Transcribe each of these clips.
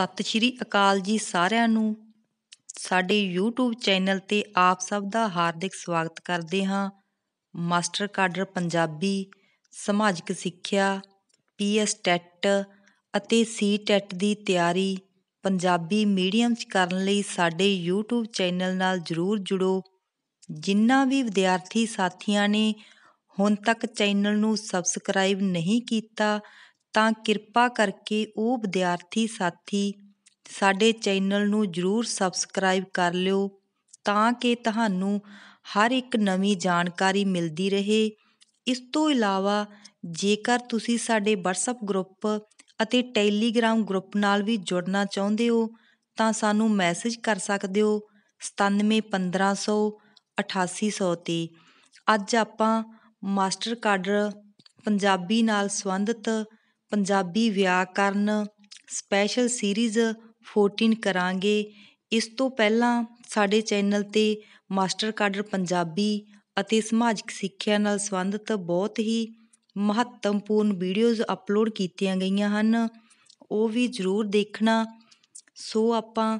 ਸਤਿ ਸ਼੍ਰੀ ਅਕਾਲ ਜੀ ਸਾਰਿਆਂ ਨੂੰ ਸਾਡੇ YouTube ਚੈਨਲ ਤੇ ਆਪ ਸਭ ਦਾ ਹਾਰਦਿਕ ਸਵਾਗਤ ਕਰਦੇ ਹਾਂ ਮਾਸਟਰ ਕਾਡਰ ਪੰਜਾਬੀ ਸਮਾਜਿਕ ਸਿੱਖਿਆ ਪੀਐਸ ਟੈਟ ਅਤੇ ਸੀ ਟੈਟ ਦੀ ਤਿਆਰੀ ਪੰਜਾਬੀ ਮੀਡੀਅਮ ਚ ਕਰਨ ਲਈ ਸਾਡੇ YouTube ਚੈਨਲ ਨਾਲ ਜਰੂਰ ਜੁੜੋ ਜਿਨ੍ਹਾਂ ਵੀ ਵਿਦਿਆਰਥੀ ਸਾਥੀਆਂ ਨੇ ਹੁਣ ਤੱਕ ਚੈਨਲ ਨੂੰ ਸਬਸਕ੍ਰਾਈਬ ਨਹੀਂ ਕੀਤਾ ਤਾਂ ਕਿਰਪਾ ਕਰਕੇ ਉਹ ਵਿਦਿਆਰਥੀ ਸਾਥੀ ਸਾਡੇ ਚੈਨਲ ਨੂੰ ਜ਼ਰੂਰ ਸਬਸਕ੍ਰਾਈਬ ਕਰ ਲਿਓ ਤਾਂ ਕਿ ਤੁਹਾਨੂੰ ਹਰ ਇੱਕ ਨਵੀਂ ਜਾਣਕਾਰੀ ਮਿਲਦੀ ਰਹੇ ਇਸ ਤੋਂ ਇਲਾਵਾ ਜੇਕਰ ਤੁਸੀਂ ਸਾਡੇ ਵਟਸਐਪ ਗਰੁੱਪ ਅਤੇ ਟੈਲੀਗ੍ਰਾਮ ਗਰੁੱਪ ਨਾਲ ਵੀ ਜੁੜਨਾ ਚਾਹੁੰਦੇ ਹੋ ਤਾਂ ਸਾਨੂੰ ਮੈਸੇਜ ਕਰ ਸਕਦੇ ਹੋ 971500 ਤੇ ਅੱਜ ਆਪਾਂ ਮਾਸਟਰ ਕਾਡਰ ਪੰਜਾਬੀ ਨਾਲ ਸੰਬੰਧਿਤ ਪੰਜਾਬੀ ਵਿਆਕਰਨ ਸਪੈਸ਼ਲ ਸੀਰੀਜ਼ 14 ਕਰਾਂਗੇ ਇਸ ਤੋਂ ਪਹਿਲਾਂ ਸਾਡੇ ਚੈਨਲ 'ਤੇ ਮਾਸਟਰ ਕਾਡਰ ਪੰਜਾਬੀ ਅਤੇ ਸਮਾਜਿਕ ਸਿੱਖਿਆ ਨਾਲ ਸੰਬੰਧਿਤ ਬਹੁਤ ਹੀ ਮਹੱਤਵਪੂਰਨ ਵੀਡੀਓਜ਼ ਅਪਲੋਡ ਕੀਤੀਆਂ ਗਈਆਂ ਹਨ ਉਹ ਵੀ ਜ਼ਰੂਰ ਦੇਖਣਾ ਸੋ ਆਪਾਂ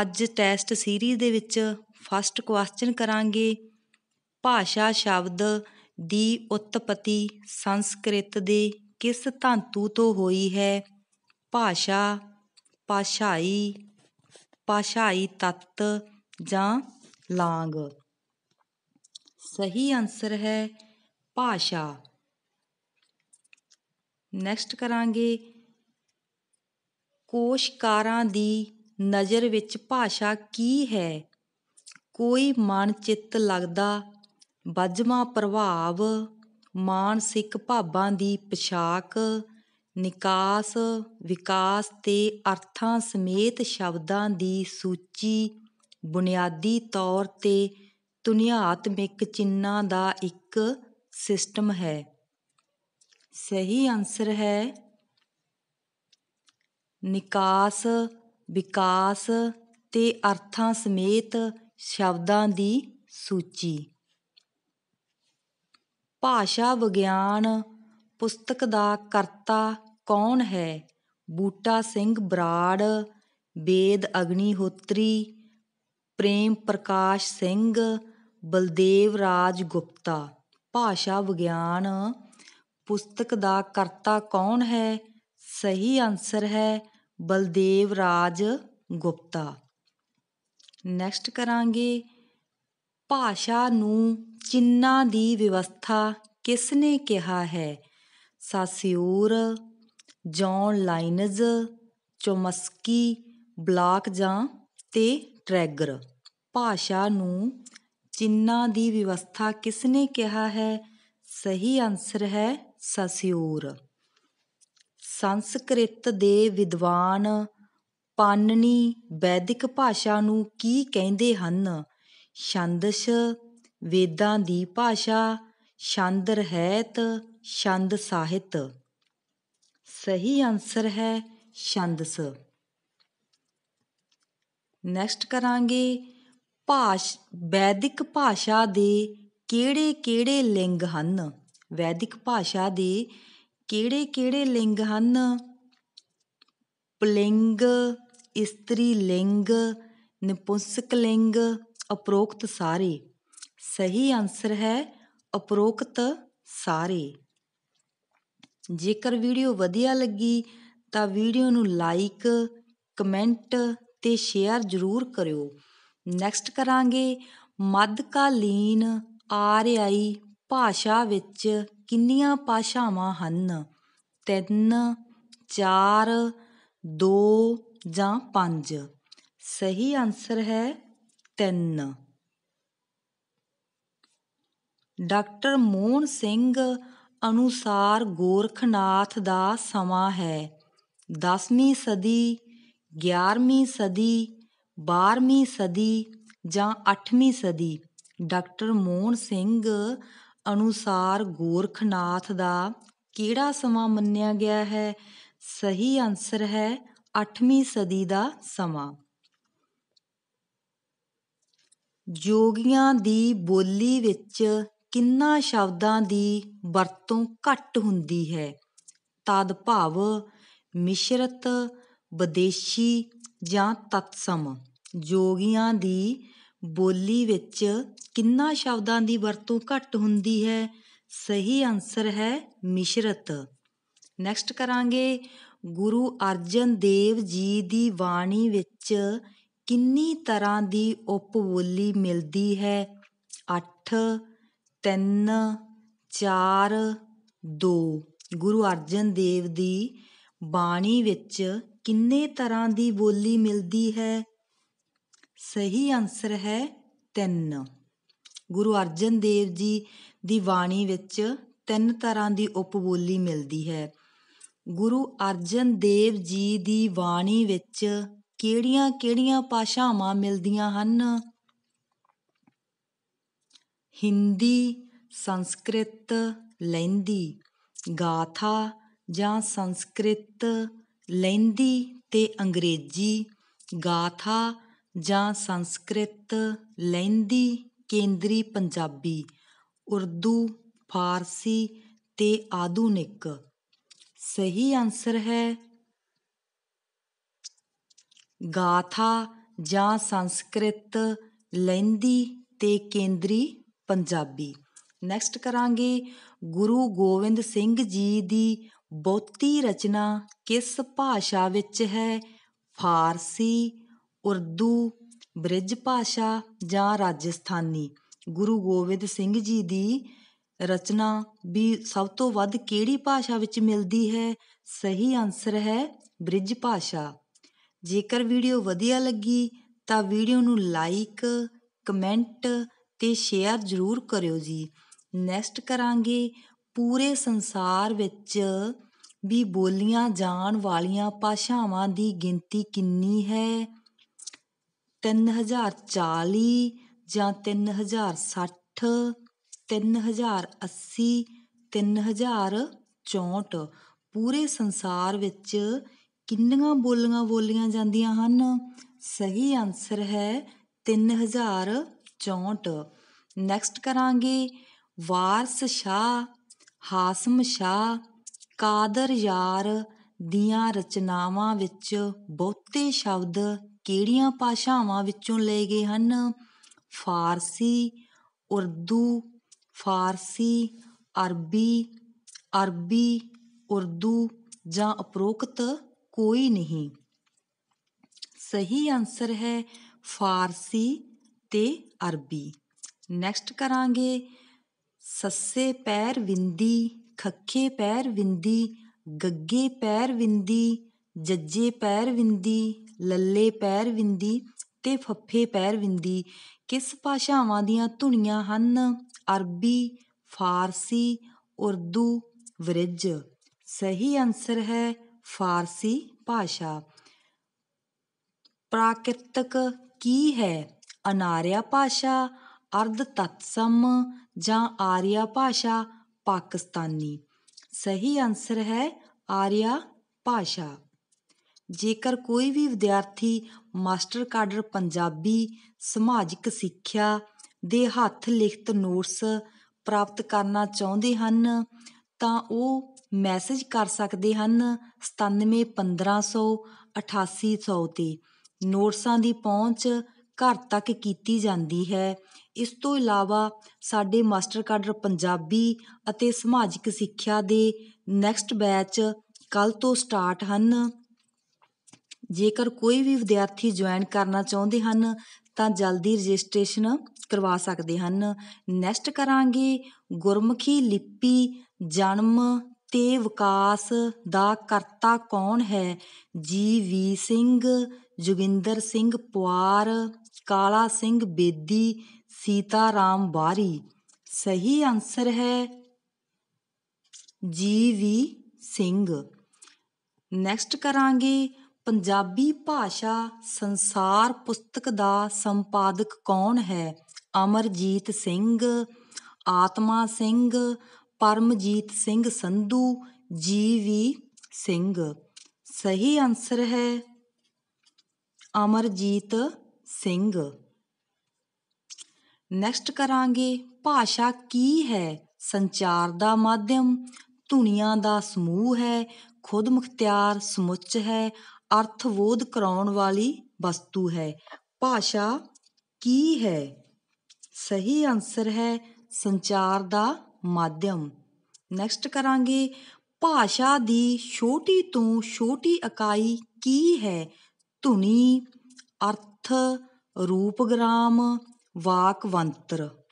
ਅੱਜ ਟੈਸਟ ਸੀਰੀਜ਼ ਦੇ ਵਿੱਚ ਫਸਟ ਕੁਐਸਚਨ ਕਰਾਂਗੇ ਭਾਸ਼ਾ ਸ਼ਬਦ ਦੀ ਉਤਪਤੀ ਸੰਸਕ੍ਰਿਤ ਦੇ ਕਿਸ ਧਾਤੂ ਤੋਂ ਹੋਈ ਹੈ ਭਾਸ਼ਾ ਪਾਸ਼ਾਈ ਪਾਸ਼ਾਈ ਤੱਤ ਜਾਂ ਲਾਂਗ ਸਹੀ ਆਨਸਰ ਹੈ ਭਾਸ਼ਾ ਨੈਕਸਟ ਕਰਾਂਗੇ ਕੋਸ਼ਕਾਰਾਂ ਦੀ ਨਜ਼ਰ ਵਿੱਚ ਭਾਸ਼ਾ ਕੀ ਹੈ ਕੋਈ ਮਨ ਚਿੱਤ ਲੱਗਦਾ ਬੱਜਵਾ ਪ੍ਰਭਾਵ ਮਾਨਸਿਕ ਭਾਬਾਂ ਦੀ ਪਛਾਕ ਨਿਕਾਸ ਵਿਕਾਸ ਤੇ ਅਰਥਾਂ ਸਮੇਤ ਸ਼ਬਦਾਂ ਦੀ ਸੂਚੀ ਬੁਨਿਆਦੀ ਤੌਰ 'ਤੇ ਧੁਨਿਆਤਮਿਕ ਚਿੰਨਾ ਦਾ ਇੱਕ ਸਿਸਟਮ ਹੈ ਸਹੀ ਆਨਸਰ ਹੈ ਨਿਕਾਸ ਵਿਕਾਸ ਤੇ ਅਰਥਾਂ ਸਮੇਤ ਸ਼ਬਦਾਂ ਦੀ ਸੂਚੀ ਭਾਸ਼ਾ ਵਿਗਿਆਨ ਪੁਸਤਕ ਦਾ ਕਰਤਾ ਕੌਣ ਹੈ ਬੂਟਾ ਸਿੰਘ ਬਰਾੜ ਵੇਦ ਅਗਨੀਹੋਤਰੀ ਪ੍ਰੇਮ ਪ੍ਰਕਾਸ਼ ਸਿੰਘ ਬਲਦੇਵ ਰਾਜ ਗੁਪਤਾ ਭਾਸ਼ਾ ਵਿਗਿਆਨ ਪੁਸਤਕ ਦਾ ਕਰਤਾ ਕੌਣ ਹੈ ਸਹੀ ਆਨਸਰ ਹੈ ਬਲਦੇਵ ਰਾਜ ਗੁਪਤਾ ਨੈਕਸਟ ਕਰਾਂਗੇ ਭਾਸ਼ਾ ਨੂੰ ਚਿੰਨਾ ਦੀ ਵਿਵਸਥਾ ਕਿਸ ਨੇ ਕਿਹਾ ਹੈ Saussure John Lyons Chomsky Bloch ਜਾਂ ਤੇ ਟਰੈਗਰ ਭਾਸ਼ਾ ਨੂੰ ਚਿੰਨਾ ਦੀ ਵਿਵਸਥਾ ਕਿਸ ਨੇ ਕਿਹਾ ਹੈ ਸਹੀ ਆਨਸਰ ਹੈ ਸਾਸਿਊਰ ਸੰਸਕ੍ਰਿਤ ਦੇ ਵਿਦਵਾਨ ਪਾਨਨੀ ਵੈਦਿਕ ਭਾਸ਼ਾ ਨੂੰ ਕੀ ਕਹਿੰਦੇ ਹਨ ਛੰਦਸ ਵੇਦਾਂ ਦੀ ਭਾਸ਼ਾ ਛੰਦ ਰਹਿਤ ਛੰਦ ਸਾਹਿਤ ਸਹੀ ਆਨਸਰ ਹੈ ਛੰਦਸ ਨੈਕਸਟ ਕਰਾਂਗੇ ਭਾਸ਼ ਵੈਦਿਕ ਭਾਸ਼ਾ ਦੇ ਕਿਹੜੇ ਕਿਹੜੇ ਲਿੰਗ ਹਨ ਵੈਦਿਕ ਭਾਸ਼ਾ ਦੇ ਕਿਹੜੇ ਕਿਹੜੇ ਲਿੰਗ ਹਨ ਪੁਲਿੰਗ ਇਸਤਰੀ ਲਿੰਗ ਨਿਪੁੰਸਕ ਲਿੰਗ ਅਪਰੋਕਤ ਸਾਰੇ ਸਹੀ ਆਨਸਰ ਹੈ ਉਪਰੋਕਤ ਸਾਰੇ ਜੇਕਰ ਵੀਡੀਓ ਵਧੀਆ ਲੱਗੀ ਤਾਂ ਵੀਡੀਓ ਨੂੰ ਲਾਈਕ ਕਮੈਂਟ ਤੇ ਸ਼ੇਅਰ ਜ਼ਰੂਰ ਕਰਿਓ ਨੈਕਸਟ ਕਰਾਂਗੇ ਮੱਧਕਾਲੀਨ ਆਰਿਆਈ ਭਾਸ਼ਾ ਵਿੱਚ ਕਿੰਨੀਆਂ ਭਾਸ਼ਾਵਾਂ ਹਨ 3 4 2 ਜਾਂ 5 ਸਹੀ ਆਨਸਰ ਹੈ 3 ਡਾਕਟਰ ਮੋਹਨ ਸਿੰਘ ਅਨੁਸਾਰ ਗੋਰਖਨਾਥ ਦਾ ਸਮਾਂ ਹੈ 10ਵੀਂ ਸਦੀ 11ਵੀਂ ਸਦੀ 12ਵੀਂ ਸਦੀ ਜਾਂ 8ਵੀਂ ਸਦੀ ਡਾਕਟਰ ਮੋਹਨ ਸਿੰਘ ਅਨੁਸਾਰ ਗੋਰਖਨਾਥ ਦਾ ਕਿਹੜਾ ਸਮਾਂ ਮੰਨਿਆ ਗਿਆ ਹੈ ਸਹੀ ਆਨਸਰ ਹੈ 8ਵੀਂ ਸਦੀ ਦਾ ਸਮਾਂ ਜੋਗੀਆਂ ਦੀ ਬੋਲੀ ਵਿੱਚ ਕਿੰਨਾ ਸ਼ਬਦਾਂ ਦੀ ਵਰਤੋਂ ਘੱਟ ਹੁੰਦੀ ਹੈ ਤਦ ਭਾਵ ਮਿਸ਼ਰਤ ਵਿਦੇਸ਼ੀ ਜਾਂ ਤਤਸਮ ਜੋਗੀਆਂ ਦੀ ਬੋਲੀ ਵਿੱਚ ਕਿੰਨਾ ਸ਼ਬਦਾਂ ਦੀ ਵਰਤੋਂ ਘੱਟ ਹੁੰਦੀ ਹੈ ਸਹੀ ਆਨਸਰ ਹੈ ਮਿਸ਼ਰਤ ਨੈਕਸਟ ਕਰਾਂਗੇ ਗੁਰੂ ਅਰਜਨ ਦੇਵ ਜੀ ਦੀ ਬਾਣੀ ਵਿੱਚ ਕਿੰਨੀ ਤਰ੍ਹਾਂ ਦੀ ਉਪਬੋਲੀ ਮਿਲਦੀ ਹੈ 8 ਤਿੰਨ ਚਾਰ ਦੋ ਗੁਰੂ ਅਰਜਨ ਦੇਵ ਦੀ ਬਾਣੀ ਵਿੱਚ ਕਿੰਨੇ ਤਰ੍ਹਾਂ ਦੀ ਬੋਲੀ ਮਿਲਦੀ ਹੈ ਸਹੀ ਆਨਸਰ ਹੈ ਤਿੰਨ ਗੁਰੂ ਅਰਜਨ ਦੇਵ ਜੀ ਦੀ ਬਾਣੀ ਵਿੱਚ ਤਿੰਨ ਤਰ੍ਹਾਂ ਦੀ ਉਪਬੋਲੀ ਮਿਲਦੀ ਹੈ ਗੁਰੂ ਅਰਜਨ ਦੇਵ ਜੀ ਦੀ ਬਾਣੀ ਵਿੱਚ ਕਿਹੜੀਆਂ-ਕਿਹੜੀਆਂ ਪਾਸ਼ਾਵਾਂ ਮਿਲਦੀਆਂ ਹਨ ਹਿੰਦੀ ਸੰਸਕ੍ਰਿਤ ਲੈਂਦੀ ਗਾਥਾ ਜਾਂ ਸੰਸਕ੍ਰਿਤ ਲੈਂਦੀ ਤੇ ਅੰਗਰੇਜ਼ੀ ਗਾਥਾ ਜਾਂ ਸੰਸਕ੍ਰਿਤ ਲੈਂਦੀ ਕੇਂਦਰੀ ਪੰਜਾਬੀ ਉਰਦੂ ਫਾਰਸੀ ਤੇ ਆਧੁਨਿਕ ਸਹੀ ਆਨਸਰ ਹੈ ਗਾਥਾ ਜਾਂ ਸੰਸਕ੍ਰਿਤ ਲੈਂਦੀ ਤੇ ਕੇਂਦਰੀ ਪੰਜਾਬੀ ਨੈਕਸਟ ਕਰਾਂਗੇ ਗੁਰੂ ਗੋਬਿੰਦ ਸਿੰਘ ਜੀ ਦੀ ਬਹੁਤੀ ਰਚਨਾ ਕਿਸ ਭਾਸ਼ਾ ਵਿੱਚ ਹੈ ਫਾਰਸੀ ਉਰਦੂ ਬ੍ਰਿਜ ਭਾਸ਼ਾ ਜਾਂ ਰਾਜਸਥਾਨੀ ਗੁਰੂ ਗੋਬਿੰਦ ਸਿੰਘ ਜੀ ਦੀ ਰਚਨਾ ਵੀ ਸਭ ਤੋਂ ਵੱਧ ਕਿਹੜੀ ਭਾਸ਼ਾ ਵਿੱਚ ਮਿਲਦੀ ਹੈ ਸਹੀ ਆਨਸਰ ਹੈ ਬ੍ਰਿਜ ਭਾਸ਼ਾ ਜੇਕਰ ਵੀਡੀਓ ਵਧੀਆ ਲੱਗੀ ਤਾਂ ਵੀਡੀਓ ਨੂੰ ਲਾਈਕ ਕਮੈਂਟ ਤੇ ਸ਼ੇਅਰ ਜ਼ਰੂਰ ਕਰਿਓ ਜੀ ਨੈਕਸਟ ਕਰਾਂਗੇ ਪੂਰੇ ਸੰਸਾਰ ਵਿੱਚ ਵੀ ਬੋਲੀਆਂ ਜਾਣ ਵਾਲੀਆਂ ਭਾਸ਼ਾਵਾਂ ਦੀ ਗਿਣਤੀ ਕਿੰਨੀ ਹੈ 3040 ਜਾਂ 3060 3080 3064 ਪੂਰੇ ਸੰਸਾਰ ਵਿੱਚ ਕਿੰਨੀਆਂ ਬੋਲੀਆਂ ਬੋਲੀਆਂ ਜਾਂਦੀਆਂ ਹਨ ਸਹੀ ਆਨਸਰ ਹੈ 3000 ਚੌਂਟ ਨੈਕਸਟ ਕਰਾਂਗੇ ਵਾਰਸ ਸ਼ਾ ਹਾਸਮ ਸ਼ਾ ਕਾਦਰ ਯਾਰ ਦੀਆਂ ਰਚਨਾਵਾਂ ਵਿੱਚ ਬਹੁਤੇ ਸ਼ਬਦ ਕਿਹੜੀਆਂ ਭਾਸ਼ਾਵਾਂ ਵਿੱਚੋਂ ਲਏ ਗਏ ਹਨ ਫਾਰਸੀ ਉਰਦੂ ਫਾਰਸੀ ਅਰਬੀ ਅਰਬੀ ਉਰਦੂ ਜਾਂ ਉਪਰੋਕਤ ਕੋਈ ਨਹੀਂ ਸਹੀ ਆਨਸਰ ਹੈ ਫਾਰਸੀ ਤੇ ਅਰਬੀ ਨੈਕਸਟ ਕਰਾਂਗੇ ਸੱਸੇ ਪੈਰ ਵਿੰਦੀ ਖੱਖੇ ਪੈਰ ਵਿੰਦੀ ਗੱਗੇ ਪੈਰ ਵਿੰਦੀ ਜੱਜੇ ਪੈਰ ਵਿੰਦੀ ਲੱਲੇ ਪੈਰ ਵਿੰਦੀ ਤੇ ਫੱਫੇ ਪੈਰ ਵਿੰਦੀ ਕਿਸ ਭਾਸ਼ਾਵਾਂ ਦੀਆਂ ਧੁਨੀਆਂ ਹਨ ਅਰਬੀ ਫਾਰਸੀ ਉਰਦੂ ਵ੍ਰਿਜ ਸਹੀ ਆਨਸਰ ਹੈ ਫਾਰਸੀ ਭਾਸ਼ਾ ਪ੍ਰਾਕਿਰਤਕ ਕੀ ਹੈ ਅਨਾਰਿਆ ਭਾਸ਼ਾ ਅਰਧ ਤਤਸਮ ਜਾਂ ਆਰੀਆ ਭਾਸ਼ਾ ਪਾਕਿਸਤਾਨੀ ਸਹੀ ਆਨਸਰ ਹੈ ਆਰੀਆ ਭਾਸ਼ਾ ਜੇਕਰ ਕੋਈ ਵੀ ਵਿਦਿਆਰਥੀ ਮਾਸਟਰ ਕਾਡਰ ਪੰਜਾਬੀ ਸਮਾਜਿਕ ਸਿੱਖਿਆ ਦੇ ਹੱਥ ਲਿਖਤ ਨੋਟਸ ਪ੍ਰਾਪਤ ਕਰਨਾ ਚਾਹੁੰਦੇ ਹਨ ਤਾਂ ਉਹ ਮੈਸੇਜ ਕਰ ਸਕਦੇ ਹਨ 971588 ਤੇ ਨੋਟਸਾਂ ਦੀ ਪਹੁੰਚ ਘਰ ਤੱਕ ਕੀਤੀ ਜਾਂਦੀ ਹੈ ਇਸ ਤੋਂ ਇਲਾਵਾ ਸਾਡੇ ਮਾਸਟਰ ਕਾਡਰ ਪੰਜਾਬੀ ਅਤੇ ਸਮਾਜਿਕ ਸਿੱਖਿਆ ਦੇ ਨੈਕਸਟ ਬੈਚ ਕੱਲ ਤੋਂ ਸਟਾਰਟ ਹਨ ਜੇਕਰ ਕੋਈ ਵੀ ਵਿਦਿਆਰਥੀ ਜੁਆਇਨ ਕਰਨਾ ਚਾਹੁੰਦੇ ਹਨ ਤਾਂ ਜਲਦੀ ਰਜਿਸਟ੍ਰੇਸ਼ਨ ਕਰਵਾ ਸਕਦੇ ਹਨ ਨੈਕਸਟ ਕਰਾਂਗੇ ਗੁਰਮੁਖੀ ਲਿਪੀ ਜਨਮ ਤੇ ਵਿਕਾਸ ਦਾ ਕਰਤਾ ਕੌਣ ਹੈ ਜੀ ਵੀ ਸਿੰਘ ਜੁਗਿੰਦਰ ਸਿੰਘ ਪੁਆਰ ਕਾਲਾ ਸਿੰਘ ਬੇਦੀ ਸੀਤਾ ਰਾਮ ਬਾਰੀ ਸਹੀ ਆਨਸਰ ਹੈ ਜੀ ਵੀ ਸਿੰਘ ਨੈਕਸਟ ਕਰਾਂਗੇ ਪੰਜਾਬੀ ਭਾਸ਼ਾ ਸੰਸਾਰ ਪੁਸਤਕ ਦਾ ਸੰਪਾਦਕ ਕੌਣ ਹੈ ਅਮਰਜੀਤ ਸਿੰਘ ਆਤਮਾ ਸਿੰਘ ਪਰਮਜੀਤ ਸਿੰਘ ਸੰਧੂ ਜੀ ਵੀ ਸਿੰਘ ਸਹੀ ਆਨਸਰ ਹੈ ਅਮਰਜੀਤ ਸਿੰਘ ਨੈਕਸਟ ਕਰਾਂਗੇ ਭਾਸ਼ਾ ਕੀ ਹੈ ਸੰਚਾਰ ਦਾ ਮਾਧਿਅਮ ਧੁਨੀਆਂ ਦਾ ਸਮੂਹ ਹੈ ਖੁਦ ਮੁਖਤਿਆਰ ਸਮੁੱਚ ਹੈ ਅਰਥਬੋਧ ਕਰਾਉਣ ਵਾਲੀ ਵਸਤੂ ਹੈ ਭਾਸ਼ਾ ਕੀ ਹੈ ਸਹੀ ਆਨਸਰ ਹੈ ਸੰਚਾਰ ਦਾ ਮਾਧਿਅਮ ਨੈਕਸਟ ਕਰਾਂਗੇ ਭਾਸ਼ਾ ਦੀ ਛੋਟੀ ਤੋਂ ਛੋਟੀ ਇਕਾਈ ਕੀ ਹੈ ਧੁਨੀ ਅਰਥ ਰੂਪ ਗ੍ਰਾਮ ਵਾਕ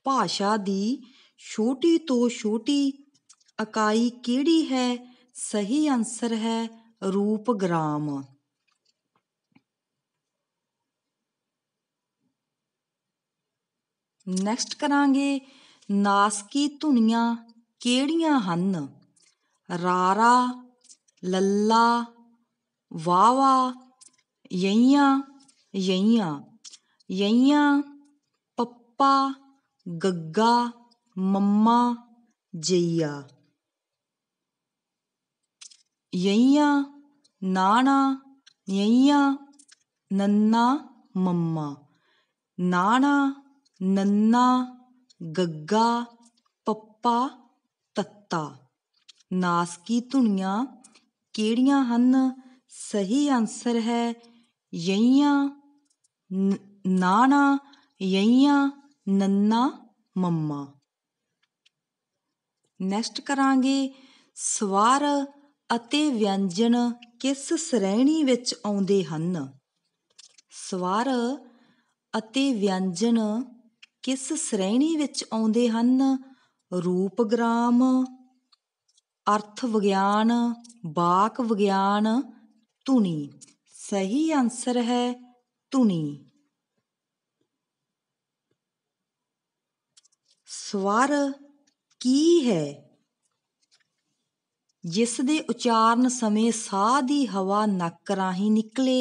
ਭਾਸ਼ਾ ਦੀ ਛੋਟੀ ਤੋਂ ਛੋਟੀ ਇਕਾਈ ਕਿਹੜੀ ਹੈ ਸਹੀ ਅਨਸਰ ਹੈ ਰੂਪ ਗ੍ਰਾਮ ਨੈਕਸਟ ਕਰਾਂਗੇ ਨਾਸਕੀ ਧੁਨੀਆਂ ਕਿਹੜੀਆਂ ਹਨ ਰਾਰਾ ਲੱਲਾ ਵਾਵਾ यइया यइया यइया पप्पा गग्गा मम्मा जइया यइया नाना यइया नन्ना मम्मा नाना नन्ना गग्गा पप्पा तत्ता नासकी धुनिया केड़िया हन सही आंसर है ਯਈਆਂ ਨਾਣਾ ਯਈਆਂ ਨੰਨਾ ਮੰਮਾ ਨੈਕਸਟ ਕਰਾਂਗੇ ਸਵਾਰ ਅਤੇ ਵਿਅੰਜਨ ਕਿਸ ਸ਼੍ਰੇਣੀ ਵਿੱਚ ਆਉਂਦੇ ਹਨ ਸਵਾਰ ਅਤੇ ਵਿਅੰਜਨ ਕਿਸ ਸ਼੍ਰੇਣੀ ਵਿੱਚ ਆਉਂਦੇ ਹਨ ਰੂਪਗ੍ਰਾਮ ਅਰਥ ਵਿਗਿਆਨ ਬਾਕ ਵਿਗਿਆਨ ਧੁਨੀ ਸਹੀ ਆਨਸਰ ਹੈ ਤੁਨੀ ਸਵਰ ਕੀ ਹੈ ਜਿਸ ਦੇ ਉਚਾਰਨ ਸਮੇਂ ਸਾਹ ਦੀ ਹਵਾ ਨੱਕ ਰਾਹੀਂ ਨਿਕਲੇ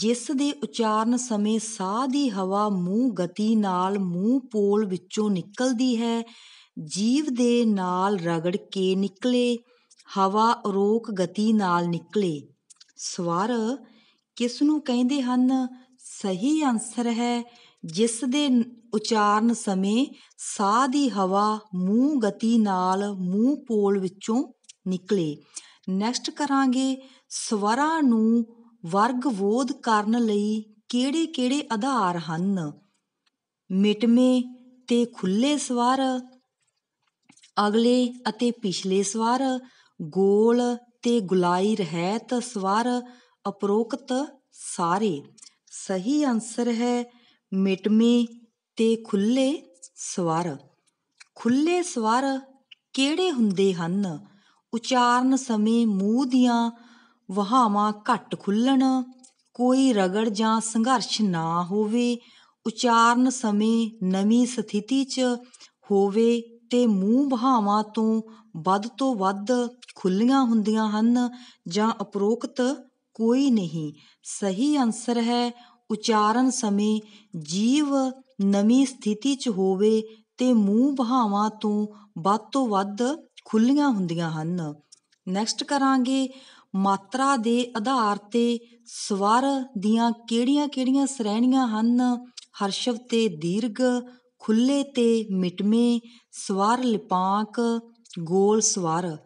ਜਿਸ ਦੇ ਉਚਾਰਨ ਸਮੇਂ ਸਾਹ ਦੀ ਹਵਾ ਮੂੰਹ ਗਤੀ ਨਾਲ ਮੂੰਹ ਪੋਲ ਵਿੱਚੋਂ ਨਿਕਲਦੀ ਹੈ ਜੀਵ ਦੇ ਨਾਲ ਰਗੜ ਕੇ ਨਿਕਲੇ ਹਵਾ ਰੋਕ ਗਤੀ ਨਾਲ ਨਿਕਲੇ ਸਵਰ ਕਿਸ ਨੂੰ ਕਹਿੰਦੇ ਹਨ ਸਹੀ ਆਨਸਰ ਹੈ ਜਿਸ ਦੇ ਉਚਾਰਨ ਸਮੇਂ ਸਾਹ ਦੀ ਹਵਾ ਮੂੰਹ ਗਤੀ ਨਾਲ ਮੂੰਹ ਪੋਲ ਵਿੱਚੋਂ ਨਿਕਲੇ ਨੈਕਸਟ ਕਰਾਂਗੇ ਸਵਰਾਂ ਨੂੰ ਵਰਗ ਵੋਧ ਕਰਨ ਲਈ ਕਿਹੜੇ-ਕਿਹੜੇ ਆਧਾਰ ਹਨ ਮਿਟਮੇ ਤੇ ਖੁੱਲੇ ਸਵਰ ਅਗਲੇ ਅਤੇ ਪਿਛਲੇ ਸਵਰ ਗੋਲ ਤੇ ਗੁਲਾਈ ਰਹਿਤ ਸਵਰ ਉਪਰੋਕਤ ਸਾਰੇ ਸਹੀ ਆਨਸਰ ਹੈ ਮਿਟਮੇ ਤੇ ਖੁੱਲੇ ਸਵਰ ਖੁੱਲੇ ਸਵਰ ਕਿਹੜੇ ਹੁੰਦੇ ਹਨ ਉਚਾਰਨ ਸਮੇਂ ਮੂੰਹ ਦੀਆਂ ਵਹਾਵਾਂ ਘੱਟ ਖੁੱਲਣ ਕੋਈ ਰਗੜ ਜਾਂ ਸੰਘਰਸ਼ ਨਾ ਹੋਵੇ ਉਚਾਰਨ ਸਮੇਂ ਨਵੀਂ ਸਥਿਤੀ 'ਚ ਹੋਵੇ ਤੇ ਮੂੰਹ ਵਹਾਵਾਂ ਤੋਂ ਵੱਧ ਤੋਂ ਵੱਧ ਖੁੱਲੀਆਂ ਹੁੰਦੀਆਂ ਹਨ ਜਾਂ ਉਪਰੋਕਤ ਕੋਈ ਨਹੀਂ ਸਹੀ ਅਨਸਰ ਹੈ ਉਚਾਰਨ ਸਮੇਂ ਜੀਵ ਨਵੀਂ ਸਥਿਤੀ 'ਚ ਹੋਵੇ ਤੇ ਮੂੰਹ ਬਹਾਵਾਂ ਤੋਂ ਵੱਧ ਤੋਂ ਵੱਧ ਖੁੱਲੀਆਂ ਹੁੰਦੀਆਂ ਹਨ ਨੈਕਸਟ ਕਰਾਂਗੇ ਮਾਤਰਾ ਦੇ ਆਧਾਰ 'ਤੇ ਸਵਰ ਦੀਆਂ ਕਿਹੜੀਆਂ ਕਿਹੜੀਆਂ ਸ਼੍ਰੇਣੀਆਂ ਹਨ ਹਰਸ਼ਵ ਤੇ ਦੀਰਘ ਖੁੱਲੇ ਤੇ ਮਿਟਮੇ ਸਵਰ ਲਿਪਾਂਕ ਗੋਲ ਸਵਰ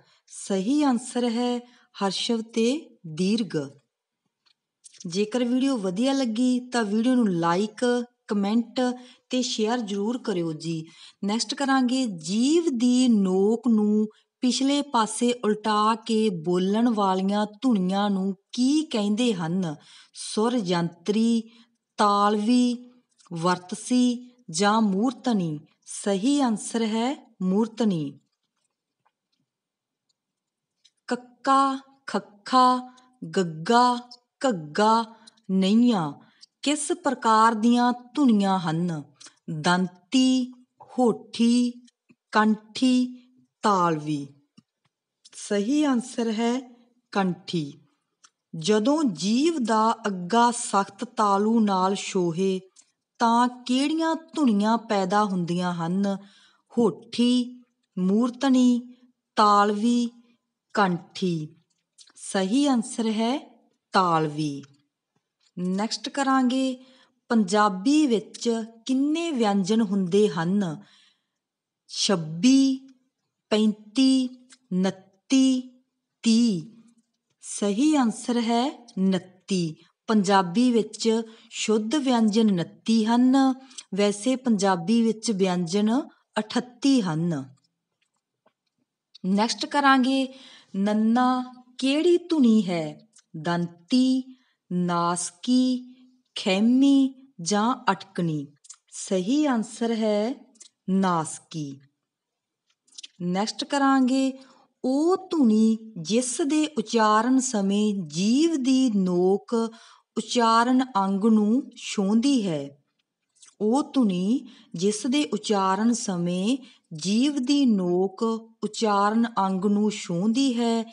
ਸਹੀ ਅਨਸਰ ਹੈ ਹਰਸ਼ਵ ਤੇ ਦੀਰਘ ਜੇਕਰ ਵੀਡੀਓ ਵਧੀਆ ਲੱਗੀ ਤਾਂ ਵੀਡੀਓ ਨੂੰ ਲਾਈਕ ਕਮੈਂਟ ਤੇ ਸ਼ੇਅਰ ਜ਼ਰੂਰ ਕਰਿਓ ਜੀ ਨੈਕਸਟ ਕਰਾਂਗੇ ਜੀਵ ਦੀ ਨੋਕ ਨੂੰ ਪਿਛਲੇ ਪਾਸੇ ਉਲਟਾ ਕੇ ਬੋਲਣ ਵਾਲੀਆਂ ਧੁਨੀਆਂ ਨੂੰ ਕੀ ਕਹਿੰਦੇ ਹਨ ਸੁਰ ਯੰਤਰੀ ਤਾਲਵੀ ਵਰਤਸੀ ਜਾਂ ਮੂਰਤਨੀ ਸਹੀ ਆਨਸਰ ਹੈ ਮੂਰਤਨੀ ਕੱਕਾ ਖੱਖਾ ਗੱਗਾ ਘੱਗਾ ਨਈਆਂ ਕਿਸ ਪ੍ਰਕਾਰ ਦੀਆਂ ਧੁਨੀਆਂ ਹਨ ਦੰਤੀ ਹੋਠੀ ਕੰਠੀ ਤਾਲਵੀ ਸਹੀ ਆਨਸਰ ਹੈ ਕੰਠੀ ਜਦੋਂ ਜੀਵ ਦਾ ਅੱਗਾ ਸਖਤ ਤਾਲੂ ਨਾਲ ਛੋਹੇ ਤਾਂ ਕਿਹੜੀਆਂ ਧੁਨੀਆਂ ਪੈਦਾ ਹੁੰਦੀਆਂ ਹਨ ਹੋਠੀ ਮੂਰਤਨੀ ਤਾਲਵੀ ਕੰਠੀ ਸਹੀ ਆਨਸਰ ਹੈ ਤਾਲਵੀ ਨੈਕਸਟ ਕਰਾਂਗੇ ਪੰਜਾਬੀ ਵਿੱਚ ਕਿੰਨੇ ਵਿਅੰਜਨ ਹੁੰਦੇ ਹਨ 26 35 29 30 ਸਹੀ ਆਨਸਰ ਹੈ 29 ਪੰਜਾਬੀ ਵਿੱਚ ਸ਼ੁੱਧ ਵਿਅੰਜਨ 29 ਹਨ ਵੈਸੇ ਪੰਜਾਬੀ ਵਿੱਚ ਵਿਅੰਜਨ 38 ਹਨ ਨੈਕਸਟ ਕਰਾਂਗੇ ਨੰਨਾ ਕਿਹੜੀ ਧੁਨੀ ਹੈ ਦੰਤੀ ਨਾਸਕੀ ਖੈਮੀ ਜਾਂ ਅਟਕਣੀ ਸਹੀ ਆਨਸਰ ਹੈ ਨਾਸਕੀ ਨੈਕਸਟ ਕਰਾਂਗੇ ਉਹ ਧੁਨੀ ਜਿਸ ਦੇ ਉਚਾਰਨ ਸਮੇਂ ਜੀਵ ਦੀ ਨੋਕ ਉਚਾਰਨ ਅੰਗ ਨੂੰ ਛੋਂਦੀ ਹੈ ਉਹ ਧੁਨੀ ਜਿਸ ਦੇ ਉਚਾਰਨ ਸਮੇਂ ਜੀਵ ਦੀ ਨੋਕ ਉਚਾਰਨ ਅੰਗ ਨੂੰ ਛੋਂਦੀ ਹੈ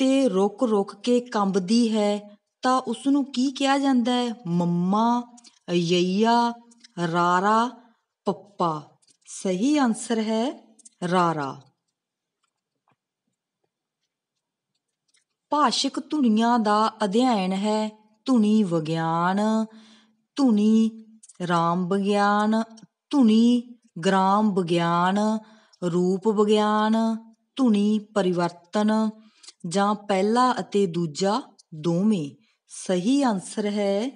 'ਤੇ ਰੁਕ ਰੁਕ ਕੇ ਕੰਬਦੀ ਹੈ ਤਾਂ ਉਸ ਨੂੰ ਕੀ ਕਿਹਾ ਜਾਂਦਾ ਹੈ ਮੰਮਾ ਯਈਆ ਰਾਰਾ ਪੱਪਾ ਸਹੀ ਆਨਸਰ ਹੈ ਰਾਰਾ ਭਾਸ਼ਿਕ ਧੁਨੀਆਂ ਦਾ ਅਧਿਐਨ ਹੈ ਧੁਨੀ ਵਿਗਿਆਨ ਧੁਨੀ ਰਾਮ ਵਿਗਿਆਨ ਧੁਨੀ ਗ੍ਰਾਮ ਵਿਗਿਆਨ ਰੂਪ ਵਿਗਿਆਨ ਧੁਨੀ ਪਰਿਵਰਤਨ ਜਾਂ ਪਹਿਲਾ ਅਤੇ ਦੂਜਾ ਦੋਵੇਂ ਸਹੀ ਆਨਸਰ ਹੈ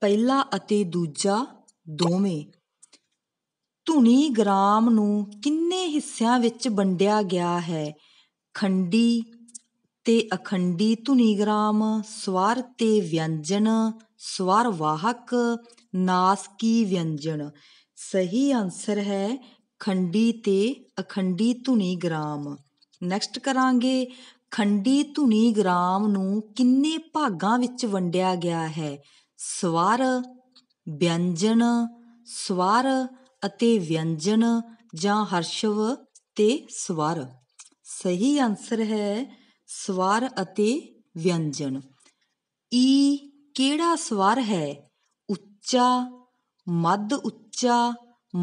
ਪਹਿਲਾ ਅਤੇ ਦੂਜਾ ਦੋਵੇਂ ਧੁਨੀ ਗ੍ਰਾਮ ਨੂੰ ਕਿੰਨੇ ਹਿੱਸਿਆਂ ਵਿੱਚ ਵੰਡਿਆ ਗਿਆ ਹੈ ਖੰਡੀ ਤੇ ਅਖੰਡੀ ਧੁਨੀ ਗ੍ਰਾਮ ਸਵਰ ਤੇ ਵਿਅੰਜਨ ਸਵਰ ਵਾਹਕ ਨਾਸਕੀ ਵਿਅੰਜਨ ਸਹੀ ਆਨਸਰ ਹੈ ਖੰਡੀ ਤੇ ਅਖੰਡੀ ਧੁਨੀ ਗ੍ਰਾਮ ਨੈਕਸਟ ਕਰਾਂਗੇ ਖੰਡੀ ਧੁਨੀ ਗ੍ਰਾਮ ਨੂੰ ਕਿੰਨੇ ਭਾਗਾਂ ਵਿੱਚ ਵੰਡਿਆ ਗਿਆ ਹੈ ਸਵਰ ਵਿਅੰਜਨ ਸਵਰ ਅਤੇ ਵਿਅੰਜਨ ਜਾਂ ਹਰਸ਼ਵ ਤੇ ਸਵਰ ਸਹੀ ਆਨਸਰ ਹੈ ਸਵਰ ਅਤੇ ਵਿਅੰਜਨ ਈ ਕਿਹੜਾ ਸਵਰ ਹੈ ਉੱਚਾ ਮੱਧ ਉੱਚਾ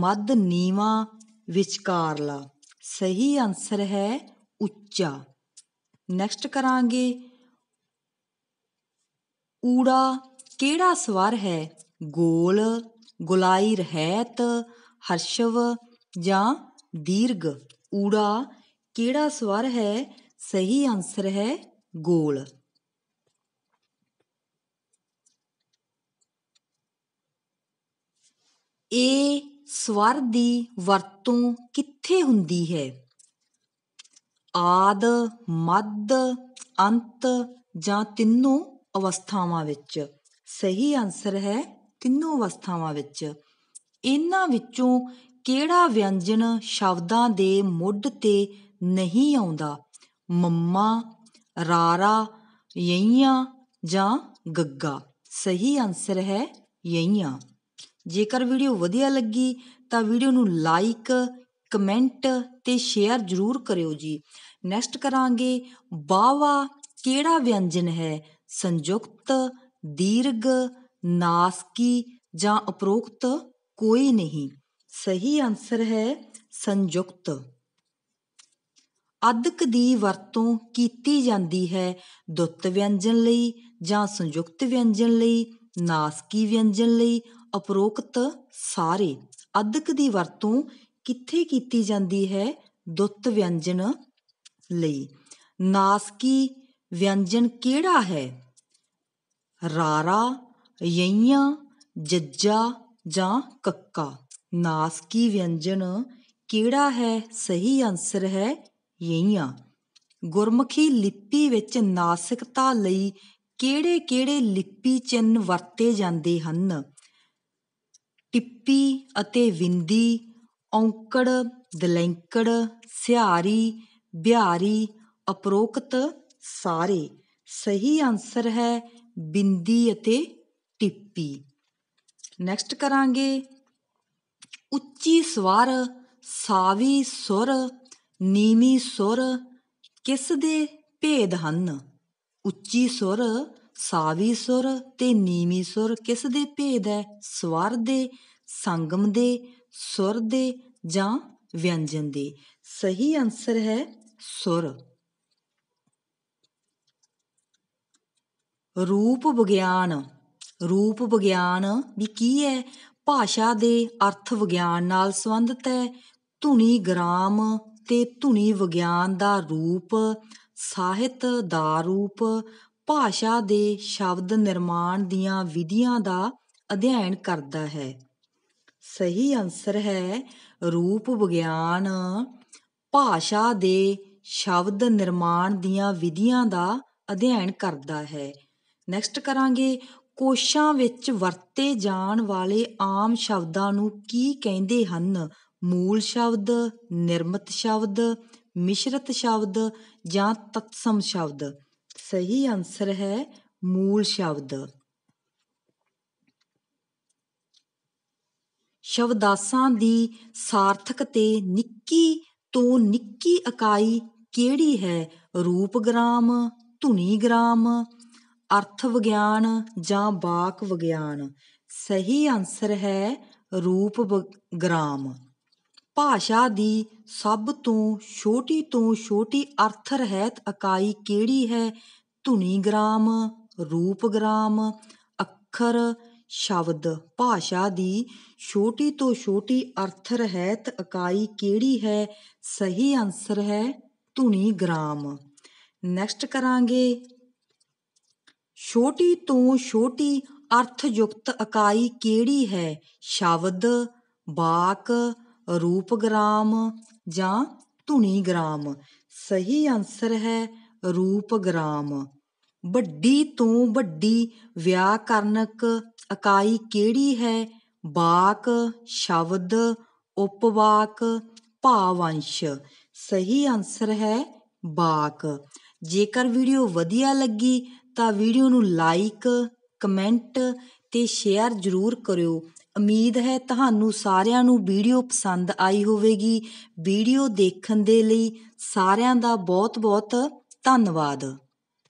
ਮੱਧ ਨੀਵਾ ਵਿਚਕਾਰਲਾ ਸਹੀ ਆਨਸਰ ਹੈ ਉੱਚਾ ਨੈਕਸਟ ਕਰਾਂਗੇ ਊੜਾ ਕਿਹੜਾ ਸਵਰ ਹੈ ਗੋਲ ਗੁਲਾਈ ਰਹਿਤ ਹਰਸ਼ਵ ਜਾਂ ਦੀਰਘ ਊੜਾ ਕਿਹੜਾ ਸਵਰ ਹੈ ਸਹੀ ਆਨਸਰ ਹੈ ਗੋਲ ਇਹ ਸਵਰ ਦੀ ਵਰਤੋਂ ਕਿੱਥੇ ਹੁੰਦੀ ਹੈ ਆਦ ਮੱਧ ਅੰਤ ਜਾਂ ਤਿੰਨੋਂ ਅਵਸਥਾਵਾਂ ਵਿੱਚ ਸਹੀ ਆਨਸਰ ਹੈ ਤਿੰਨੋਂ ਅਵਸਥਾਵਾਂ ਵਿੱਚ ਇਹਨਾਂ ਵਿੱਚੋਂ ਕਿਹੜਾ ਵਿਅੰਜਨ ਸ਼ਬਦਾਂ ਦੇ ਮੁੱਢ ਤੇ ਨਹੀਂ ਆਉਂਦਾ ਮੰਮਾ ਰਾਰਾ ਯਈਆਂ ਜਾਂ ਗੱਗਾ ਸਹੀ ਆਨਸਰ ਹੈ ਯਈਆਂ ਜੇਕਰ ਵੀਡੀਓ ਵਧੀਆ ਲੱਗੀ ਤਾਂ ਵੀਡੀਓ ਨੂੰ ਲਾਈਕ ਕਮੈਂਟ ਤੇ ਸ਼ੇਅਰ ਜ਼ਰੂਰ ਕਰਿਓ ਜੀ ਨੈਕਸਟ ਕਰਾਂਗੇ ਬਾਵਾ ਕਿਹੜਾ ਵਿਅੰਜਨ ਹੈ ਸੰਯੁਕਤ ਦੀਰਘ ਨਾਸਕੀ ਜਾਂ ਉਪਰੋਕਤ ਕੋਈ ਨਹੀਂ ਸਹੀ ਆਨਸਰ ਹੈ ਸੰਯੁਕਤ ਅਦਕ ਦੀ ਵਰਤੋਂ ਕੀਤੀ ਜਾਂਦੀ ਹੈ ਦੁੱਤ ਵਿਅੰਜਨ ਲਈ ਜਾਂ ਸੰਯੁਕਤ ਵਿਅੰਜਨ ਲਈ ਨਾਸਕੀ ਵਿਅੰਜਨ ਲਈ ਉਪਰੋਕਤ ਸਾਰੇ ਅਦਕ ਦੀ ਵਰਤੋਂ ਕਿੱਥੇ ਕੀਤੀ ਜਾਂਦੀ ਹੈ ਦੁੱਤ ਵਿਅੰਜਨ ਲਈ ਨਾਸਕੀ ਵਿਅੰਜਨ ਕਿਹੜਾ ਹੈ ਰਾਰਾ ਯਈਆਂ ਜੱਜਾ ਜਾਂ ਕੱਕਾ ਨਾਸਕੀ ਵਿਅੰਜਨ ਕਿਹੜਾ ਹੈ ਸਹੀ ਆਨਸਰ ਹੈ ਯਈਆਂ ਗੁਰਮੁਖੀ ਲਿਪੀ ਵਿੱਚ ਨਾਸਿਕਤਾ ਲਈ ਕਿਹੜੇ-ਕਿਹੜੇ ਲਿਪੀ ਚਿੰਨ ਵਰਤੇ ਜਾਂਦੇ ਹਨ ਟਿੱਪੀ ਅਤੇ ਵਿੰਦੀ ਔਂਕੜ ਦਲੈਂਕੜ ਸਿਹਾਰੀ ਬਿਹਾਰੀ ਉਪਰੋਕਤ ਸਾਰੇ ਸਹੀ ਆਨਸਰ ਹੈ ਬਿੰਦੀ ਅਤੇ ਟਿੱਪੀ ਨੈਕਸਟ ਕਰਾਂਗੇ ਉੱਚੀ ਸਵਰ ਸਾਵੀ ਸੁਰ ਨੀਵੀਂ ਸੁਰ ਕਿਸ ਦੇ ਭੇਦ ਹਨ ਉੱਚੀ ਸੁਰ ਸਾਵੀ ਸੁਰ ਤੇ ਨੀਵੀਂ ਸੁਰ ਕਿਸ ਦੇ ਭੇਦ ਹੈ ਸਵਰ ਦੇ ਸੰਗਮ ਦੇ ਸੁਰ ਦੇ ਜਾਂ ਵਿਅੰਜਨ ਦੇ ਸਹੀ ਆਨਸਰ ਹੈ ਸੁਰ ਰੂਪ ਵਿਗਿਆਨ ਰੂਪ ਵਿਗਿਆਨ ਵੀ ਕੀ ਹੈ ਭਾਸ਼ਾ ਦੇ ਅਰਥ ਵਿਗਿਆਨ ਨਾਲ ਸੰਬੰਧਿਤ ਹੈ ਧੁਨੀ ਗ੍ਰਾਮ ਤੇ ਧੁਨੀ ਵਿਗਿਆਨ ਦਾ ਰੂਪ ਸਾਹਿਤ ਦਾ ਰੂਪ ਭਾਸ਼ਾ ਦੇ ਸ਼ਬਦ ਨਿਰਮਾਣ ਦੀਆਂ ਵਿਧੀਆਂ ਦਾ ਅਧਿਐਨ ਕਰਦਾ ਹੈ ਸਹੀ ਆਨਸਰ ਹੈ ਰੂਪ ਵਿਗਿਆਨ ਭਾਸ਼ਾ ਦੇ ਸ਼ਬਦ ਨਿਰਮਾਣ ਦੀਆਂ ਵਿਧੀਆਂ ਦਾ ਅਧਿਐਨ ਕਰਦਾ ਹੈ ਨੈਕਸਟ ਕਰਾਂਗੇ ਕੋਸ਼ਾਂ ਵਿੱਚ ਵਰਤੇ ਜਾਣ ਵਾਲੇ ਆਮ ਸ਼ਬਦਾਂ ਨੂੰ ਕੀ ਕਹਿੰਦੇ ਹਨ ਮੂਲ ਸ਼ਬਦ ਨਿਰਮਿਤ ਸ਼ਬਦ ਮਿਸ਼ਰਤ ਸ਼ਬਦ ਜਾਂ ਤਤਸਮ ਸ਼ਬਦ ਸਹੀ ਆਨਸਰ ਹੈ ਮੂਲ ਸ਼ਬਦ ਸ਼ਬਦਾਂਸ਼ਾਂ ਦੀ ਸਾਰਥਕ ਤੇ ਨਿੱਕੀ ਤੋਂ ਨਿੱਕੀ ਇਕਾਈ ਕਿਹੜੀ ਹੈ ਰੂਪ ਗ੍ਰਾਮ ਧੁਨੀ ਗ੍ਰਾਮ ਅਰਥ ਵਿਗਿਆਨ ਜਾਂ ਬਾਕ ਵਿਗਿਆਨ ਸਹੀ ਆਨਸਰ ਹੈ ਰੂਪ ਗ੍ਰਾਮ ਭਾਸ਼ਾ ਦੀ ਸਭ ਤੋਂ ਛੋਟੀ ਤੋਂ ਛੋਟੀ ਅਰਥ ਰਹਿਤ ਇਕਾਈ ਕਿਹੜੀ ਹੈ ਧੁਨੀ ਗ੍ਰਾਮ ਰੂਪ ਗ੍ਰਾਮ ਅੱਖਰ ਸ਼ਬਦ ਭਾਸ਼ਾ ਦੀ ਛੋਟੀ ਤੋਂ ਛੋਟੀ ਅਰਥ ਰਹਿਤ ਇਕਾਈ ਕਿਹੜੀ ਹੈ ਸਹੀ ਆਨਸਰ ਹੈ ਧੁਨੀ ਗ੍ਰਾਮ ਨੈਕਸਟ ਕਰਾਂਗੇ ਛੋਟੀ ਤੋਂ ਛੋਟੀ ਅਰਥ ਯੁਕਤ ਇਕਾਈ ਕਿਹੜੀ ਹੈ ਸ਼ਬਦ ਬਾਕ ਰੂਪ ਗ੍ਰਾਮ ਜਾਂ ਧੁਨੀ ਗ੍ਰਾਮ ਸਹੀ ਆਨਸਰ ਹੈ ਰੂਪ ਗ੍ਰਾਮ ਵੱਡੀ ਤੋਂ ਵੱਡੀ ਵਿਆਕਰਨਕ ਇਕਾਈ ਕਿਹੜੀ ਹੈ ਬਾਕ ਸ਼ਬਦ ਉਪਵਾਕ ਭਾਵੰਸ਼ ਸਹੀ ਆਨਸਰ ਹੈ ਬਾਕ ਜੇਕਰ ਵੀਡੀਓ ਵਧੀਆ ਲੱਗੀ ਤਾਂ ਵੀਡੀਓ ਨੂੰ ਲਾਈਕ ਕਮੈਂਟ ਤੇ ਸ਼ੇਅਰ ਜ਼ਰੂਰ ਕਰਿਓ ਉਮੀਦ ਹੈ ਤੁਹਾਨੂੰ ਸਾਰਿਆਂ ਨੂੰ ਵੀਡੀਓ ਪਸੰਦ ਆਈ ਹੋਵੇਗੀ ਵੀਡੀਓ ਦੇਖਣ ਦੇ ਲਈ ਸਾਰਿਆਂ ਦਾ ਬਹੁਤ-ਬਹੁਤ ਧੰਨਵਾਦ